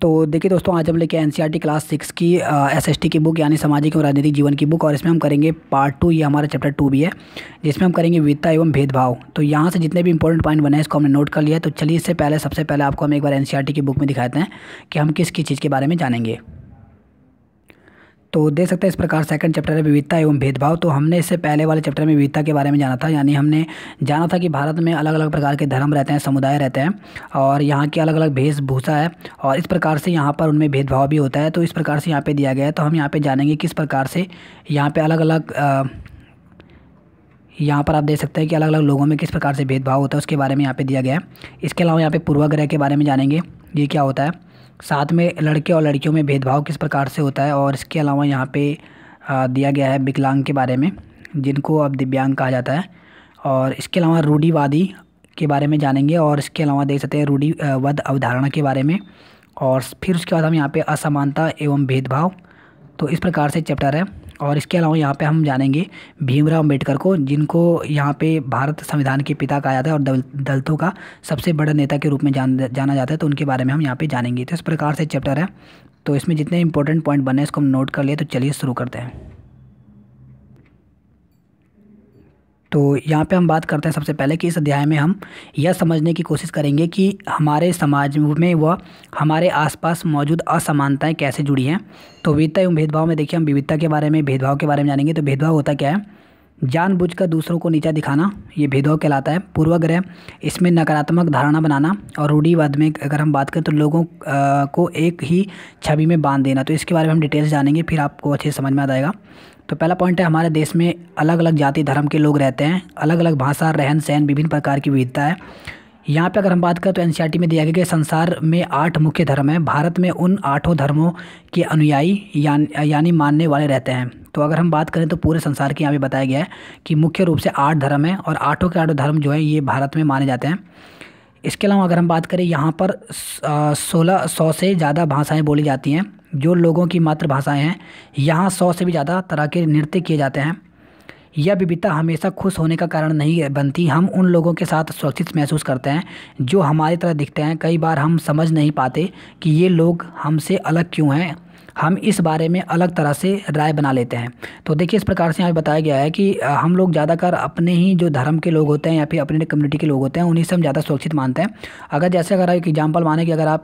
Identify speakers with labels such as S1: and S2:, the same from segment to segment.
S1: तो देखिए दोस्तों आज हम लेके एन क्लास सिक्स की एस एस की बुक यानी सामाजिक और राजनीतिक जीवन की बुक और इसमें हम करेंगे पार्ट टू ये हमारा चैप्टर टू भी है जिसमें हम करेंगे विधता एवं भेदभाव तो यहाँ से जितने भी इंपॉर्टेंट पॉइंट बने हैं इसको हमने नोट कर लिया तो चलिए इससे पहले सबसे पहले आपको हम एक बार एन e की बुक में दिखाते हैं कि हम किस किस चीज़ के बारे में जानेंगे तो देख सकते हैं इस प्रकार सेकंड चैप्टर है विविधता एवं भेदभाव तो हमने इससे पहले वाले चैप्टर में विविधता के बारे में जाना था यानी हमने जाना था कि भारत में अलग अलग प्रकार के धर्म रहते हैं समुदाय रहते हैं और यहाँ की अलग अलग वेशभूषा है और इस प्रकार से यहाँ पर उनमें भेदभाव भी होता है तो इस प्रकार से यहाँ पर दिया गया है तो हम यहाँ पर जानेंगे किस प्रकार से यहाँ पर अलग अलग यहाँ पर आप देख सकते हैं कि अलग अलग लोगों में किस प्रकार से भेदभाव होता है उसके बारे में यहाँ पर दिया गया है इसके अलावा यहाँ पर पूर्वाग्रह के बारे में जानेंगे ये क्या होता है साथ में लड़के और लड़कियों में भेदभाव किस प्रकार से होता है और इसके अलावा यहाँ पे दिया गया है विकलांग के बारे में जिनको अब दिव्यांग कहा जाता है और इसके अलावा रूढ़ीवादी के बारे में जानेंगे और इसके अलावा देख सकते हैं वद अवधारणा के बारे में और फिर उसके बाद हम यहाँ पर असमानता एवं भेदभाव तो इस प्रकार से चैप्टर है और इसके अलावा यहाँ पे हम जानेंगे भीमराव अम्बेडकर को जिनको यहाँ पे भारत संविधान के पिता कहा जाता है और दल, दलितों का सबसे बड़ा नेता के रूप में जान जाना जाता है तो उनके बारे में हम यहाँ पे जानेंगे तो इस प्रकार से चैप्टर है तो इसमें जितने इंपॉर्टेंट पॉइंट बने इसको हम नोट कर लिए तो चलिए शुरू करते हैं तो यहाँ पे हम बात करते हैं सबसे पहले कि इस अध्याय में हम यह समझने की कोशिश करेंगे कि हमारे समाज में व हमारे आसपास मौजूद असमानताएं कैसे जुड़ी हैं तो विविधता एवं भेदभाव में देखिए हम विविधता के बारे में भेदभाव के बारे में जानेंगे तो भेदभाव होता क्या है जानबूझकर दूसरों को नीचा दिखाना ये भेदभाव कहलाता है पूर्वाग्रह इसमें नकारात्मक धारणा बनाना और रूढ़ीवाद में अगर हम बात करें तो लोगों को एक ही छवि में बांध देना तो इसके बारे में हम डिटेल्स जानेंगे फिर आपको अच्छे समझ में आ जाएगा तो पहला पॉइंट है हमारे देश में अलग अलग जाति धर्म के लोग रहते हैं अलग अलग भाषा रहन सहन विभिन्न प्रकार की विविधता है यहाँ पे अगर हम बात करें तो एन में दिया गया कि संसार में आठ मुख्य धर्म हैं भारत में उन आठों धर्मों के अनुयायी यान, यानी मानने वाले रहते हैं तो अगर हम बात करें तो पूरे संसार के यहाँ पे बताया गया है कि मुख्य रूप से आठ धर्म हैं और आठों के आठों धर्म जो है ये भारत में माने जाते हैं इसके अलावा अगर हम बात करें यहाँ पर सोलह सौ से ज़्यादा भाषाएँ बोली जाती हैं जो लोगों की मातृभाषाएँ हैं यहाँ सौ से भी ज़्यादा तरह के नृत्य किए जाते हैं यह विविधता हमेशा खुश होने का कारण नहीं बनती हम उन लोगों के साथ सुरक्षित महसूस करते हैं जो हमारी तरह दिखते हैं कई बार हम समझ नहीं पाते कि ये लोग हमसे अलग क्यों हैं हम इस बारे में अलग तरह से राय बना लेते हैं तो देखिए इस प्रकार से यहाँ बताया गया है कि हम लोग ज़्यादातर अपने ही जो धर्म के लोग होते हैं या फिर अपने कम्युनिटी के लोग होते हैं उन्हीं से हम ज़्यादा सुरक्षित मानते हैं अगर जैसे अगर एक एग्जाम्पल माने कि अगर आप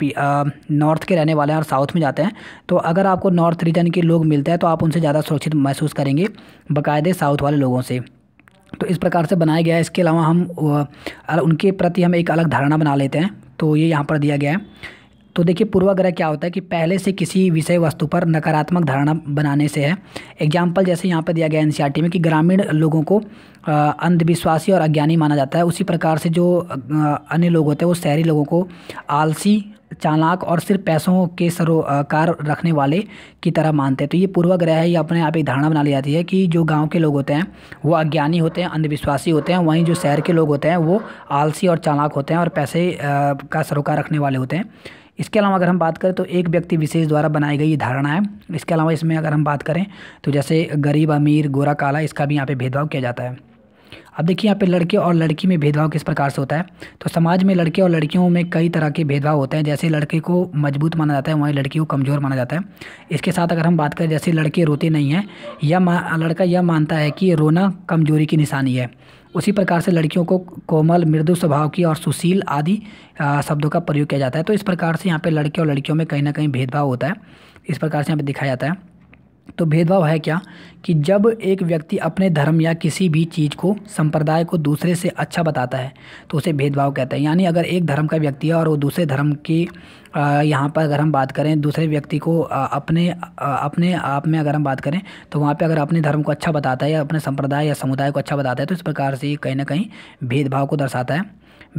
S1: नॉर्थ के रहने वाले हैं और साउथ में जाते हैं तो अगर आपको नॉर्थ रीजन के लोग मिलते हैं तो आप उनसे ज़्यादा सुरक्षित महसूस करेंगे बाकायदे साउथ वाले लोगों से तो इस प्रकार से बनाया गया है इसके अलावा हम उनके प्रति हम एक अलग धारणा बना लेते हैं तो ये यहाँ पर दिया गया है तो देखिए पूर्वाग्रह क्या होता है कि पहले से किसी विषय वस्तु पर नकारात्मक धारणा बनाने से है एग्जाम्पल जैसे यहाँ पर दिया गया एन में कि ग्रामीण लोगों को अंधविश्वासी और अज्ञानी माना जाता है उसी प्रकार से जो अन्य लोग होते हैं वो शहरी लोगों को आलसी चालाक और सिर्फ पैसों के सरोकार रखने वाले की तरह मानते हैं तो ये पूर्वाग्रह है ये अपने आप एक धारणा बना ली जाती है कि जो गांव के लोग होते हैं वो अज्ञानी होते हैं अंधविश्वासी होते हैं वहीं जो शहर के लोग होते हैं वो आलसी और चालाक होते हैं और पैसे का सरोकार रखने वाले होते हैं इसके अलावा अगर हम बात करें तो एक व्यक्ति विशेष द्वारा बनाई गई ये धारणा है इसके अलावा इसमें अगर हम बात करें तो जैसे गरीब अमीर गोरा काला इसका भी यहाँ पे भेदभाव किया जाता है अब देखिए यहाँ पे लड़के और लड़की में भेदभाव किस प्रकार से होता है तो समाज में लड़के और लड़कियों में कई तरह के भेदभाव होते हैं जैसे लड़के को मजबूत माना जाता है वहीं लड़की को कमज़ोर माना जाता है इसके साथ अगर हम बात करें जैसे लड़के रोते नहीं हैं या लड़का यह मानता है कि रोना कमजोरी की निशानी है उसी प्रकार से लड़कियों को कोमल मृदु स्वभाव की और सुशील आदि शब्दों का प्रयोग किया जाता है तो इस प्रकार से यहाँ पर लड़के और लड़कियों में कहीं ना कहीं भेदभाव होता है इस प्रकार से यहाँ पर दिखाया जाता है तो भेदभाव है क्या कि जब एक व्यक्ति अपने धर्म या किसी भी चीज़ को संप्रदाय को दूसरे से अच्छा बताता है तो उसे भेदभाव कहते हैं यानी अगर एक धर्म का व्यक्ति है और वो दूसरे धर्म की यहाँ पर अगर हम बात करें दूसरे व्यक्ति को अपने अपने आप में अगर हम बात करें तो वहाँ पे अगर अपने धर्म को अच्छा बताता है या अपने संप्रदाय या समुदाय को अच्छा बताता है तो इस प्रकार से कहीं ना कहीं भेदभाव को दर्शाता है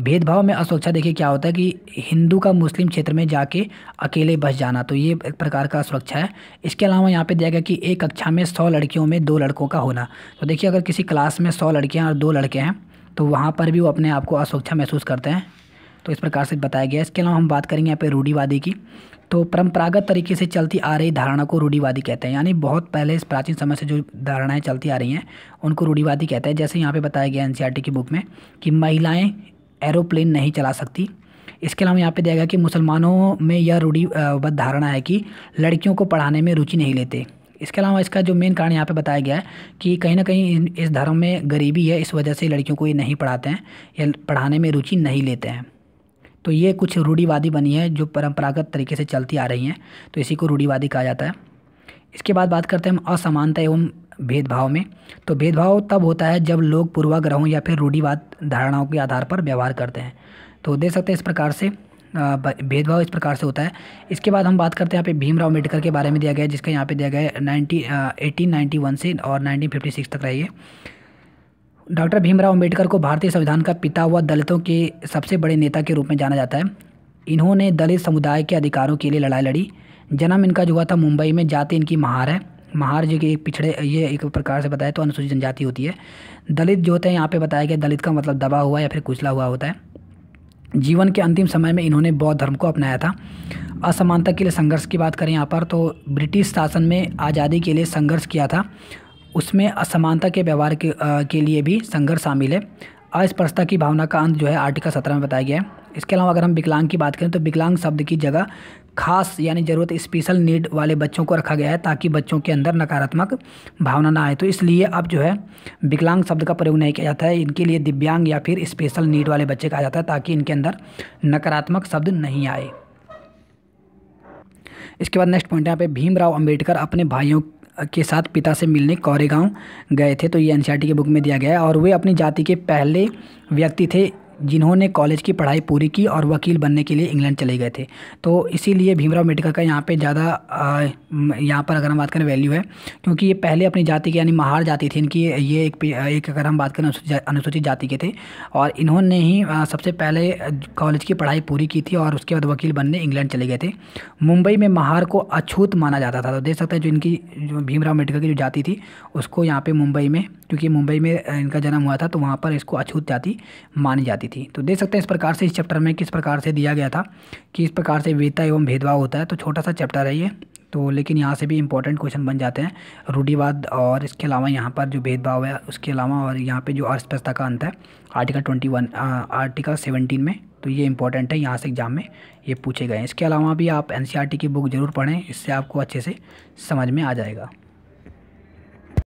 S1: भेदभाव में असुरक्षा देखिए क्या होता है कि हिंदू का मुस्लिम क्षेत्र में जाके अकेले बस जाना तो ये एक प्रकार का असुरक्षा है इसके अलावा यहाँ पे दिया गया कि एक कक्षा में सौ लड़कियों में दो लड़कों का होना तो देखिए अगर किसी क्लास में सौ लड़कियाँ और दो लड़के हैं तो वहाँ पर भी वो अपने आप को असुरक्षा महसूस करते हैं तो इस प्रकार से बताया गया इसके अलावा हम बात करेंगे यहाँ पर रूढ़ीवादी की तो परंपरागत तरीके से चलती आ रही धारणा को रूढ़ीवादी कहते हैं यानी बहुत पहले इस प्राचीन समय से जो धारणाएं चलती आ रही हैं उनको रूढ़ीवादी कहते हैं जैसे यहाँ पे बताया गया एनसीईआरटी e की बुक में कि महिलाएं एरोप्लेन नहीं चला सकती इसके अलावा यहाँ पे दिया गया कि मुसलमानों में यह रूढ़िबद्ध धारणा है कि लड़कियों को पढ़ाने में रुचि नहीं लेते इसके अलावा इसका जो मेन कारण यहाँ पे बताया गया है कि कहीं ना कहीं इस धर्म में गरीबी है इस वजह से लड़कियों को ये नहीं पढ़ाते हैं या पढ़ाने में रुचि नहीं लेते हैं तो ये कुछ रूढ़ीवादी बनी है जो परंपरागत तरीके से चलती आ रही हैं तो इसी को रूढ़ीवादी कहा जाता है इसके बाद बात करते हैं हम असमानता एवं भेदभाव में तो भेदभाव तब होता है जब लोग पूर्वाग्रहों या फिर रूढ़िवाद धारणाओं के आधार पर व्यवहार करते हैं तो देख सकते हैं इस प्रकार से भेदभाव इस प्रकार से होता है इसके बाद हम बात करते हैं यहाँ पे भीमराव अम्बेडकर के बारे में दिया गया जिसका यहाँ पे दिया गया है नाइनटी एटीन नाइन्टी वन से और नाइनटीन फिफ्टी सिक्स तक रहिए डॉक्टर भीमराव अम्बेडकर को भारतीय संविधान का पिता व दलितों के सबसे बड़े नेता के रूप में जाना जाता है इन्होंने दलित समुदाय के अधिकारों के लिए लड़ाई लड़ी जन्म इनका जो हुआ था मुंबई में जाति इनकी महार है महार जी के पिछड़े ये एक प्रकार से बताए तो अनुसूचित जनजाति होती है दलित जो होते हैं यहाँ पे बताया गया दलित का मतलब दबा हुआ या फिर कुचला हुआ होता है जीवन के अंतिम समय में इन्होंने बौद्ध धर्म को अपनाया था असमानता के लिए संघर्ष की बात करें यहाँ पर तो ब्रिटिश शासन में आज़ादी के लिए संघर्ष किया था उसमें असमानता के व्यवहार के, के लिए भी संघर्ष शामिल है अस्पर्शता की भावना का अंत जो है आर्टिकल सत्रह में बताया गया है इसके अलावा अगर हम विकलांग की बात करें तो विकलांग शब्द की जगह खास यानी ज़रूरत स्पेशल नीड वाले बच्चों को रखा गया है ताकि बच्चों के अंदर नकारात्मक भावना ना आए तो इसलिए अब जो है विकलांग शब्द का प्रयोग नहीं किया जाता है इनके लिए दिव्यांग या फिर स्पेशल नीड वाले बच्चे कहा जाता है ताकि इनके अंदर नकारात्मक शब्द नहीं आए इसके बाद नेक्स्ट पॉइंट यहाँ पे भीमराव अंबेडकर अपने भाइयों के साथ पिता से मिलने कौरेगांव गए थे तो ये एनसीईआरटी e के बुक में दिया गया है और वे अपनी जाति के पहले व्यक्ति थे जिन्होंने कॉलेज की पढ़ाई पूरी की और वकील बनने के लिए इंग्लैंड चले गए थे तो इसीलिए भीमराव अम्बेडकर का यहाँ पे ज़्यादा यहाँ पर अगर हम बात करें वैल्यू है क्योंकि ये पहले अपनी जाति के यानी महार जाति थी इनकी ये एक एक अगर हम बात करें अनुसूचित जाति के थे और इन्होंने ही सबसे पहले कॉलेज की पढ़ाई पूरी की थी और उसके बाद वकील बनने इंग्लैंड चले गए थे मुंबई में महार को अछूत माना जाता था तो देख सकते हैं जो इनकी जो भीमराव अम्बेडकर की जो जाति थी उसको यहाँ पर मुंबई में क्योंकि मुंबई में इनका जन्म हुआ था तो वहाँ पर इसको अछूत जाति मानी जाती जाती थी तो देख सकते हैं इस प्रकार से इस चैप्टर में किस प्रकार से दिया गया था कि इस प्रकार से वेता एवं भेदभाव होता है तो छोटा सा चैप्टर है ये तो लेकिन यहाँ से भी इंपॉर्टेंट क्वेश्चन बन जाते हैं रूढ़ीवाद और इसके अलावा यहाँ पर जो भेदभाव है उसके अलावा और यहाँ पर जो अर्थव्यवस्था का अंत है article twenty one article seventeen में तो ये इंपॉर्टेंट है यहाँ से एग्जाम में ये पूछे गए हैं इसके अलावा भी आप एन e की बुक ज़रूर पढ़ें इससे आपको अच्छे से समझ में आ जाएगा